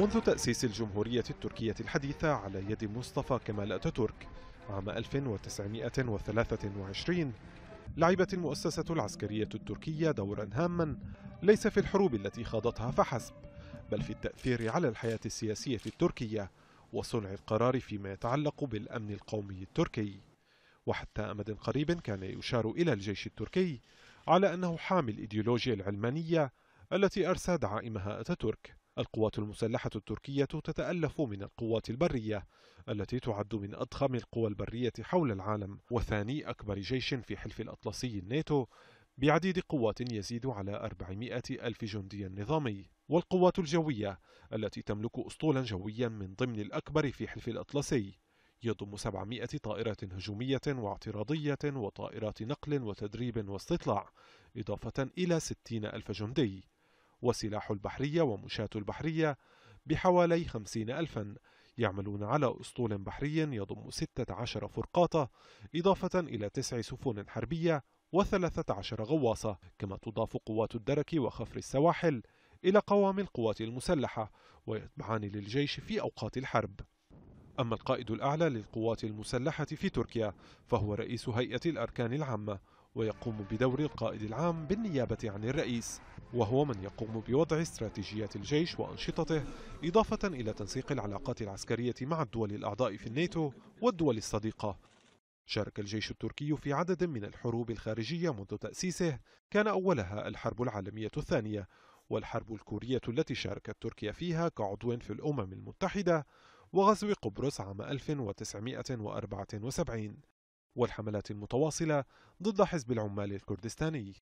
منذ تأسيس الجمهورية التركية الحديثة على يد مصطفى كمال أتاتورك عام 1923 لعبت المؤسسة العسكرية التركية دورا هاما ليس في الحروب التي خاضتها فحسب بل في التأثير على الحياة السياسية في التركية وصنع القرار فيما يتعلق بالأمن القومي التركي وحتى أمد قريب كان يشار إلى الجيش التركي على أنه حامل إيديولوجيا العلمانية التي أرسى دعائمها أتاتورك القوات المسلحة التركية تتألف من القوات البرية التي تعد من أضخم القوى البرية حول العالم وثاني أكبر جيش في حلف الأطلسي الناتو بعديد قوات يزيد على 400 ألف جندي نظامي والقوات الجوية التي تملك أسطولا جويا من ضمن الأكبر في حلف الأطلسي يضم 700 طائرة هجومية واعتراضية وطائرات نقل وتدريب واستطلاع إضافة إلى 60 ألف جندي وسلاح البحرية ومشاة البحرية بحوالي خمسين ألفا يعملون على أسطول بحري يضم 16 فرقاطة إضافة إلى تسع سفن حربية وثلاثة عشر غواصة كما تضاف قوات الدرك وخفر السواحل إلى قوام القوات المسلحة ويتبعان للجيش في أوقات الحرب أما القائد الأعلى للقوات المسلحة في تركيا فهو رئيس هيئة الأركان العامة ويقوم بدور القائد العام بالنيابة عن الرئيس وهو من يقوم بوضع استراتيجيات الجيش وأنشطته إضافة إلى تنسيق العلاقات العسكرية مع الدول الأعضاء في الناتو والدول الصديقة شارك الجيش التركي في عدد من الحروب الخارجية منذ تأسيسه كان أولها الحرب العالمية الثانية والحرب الكورية التي شاركت تركيا فيها كعضو في الأمم المتحدة وغزو قبرص عام 1974 والحملات المتواصلة ضد حزب العمال الكردستاني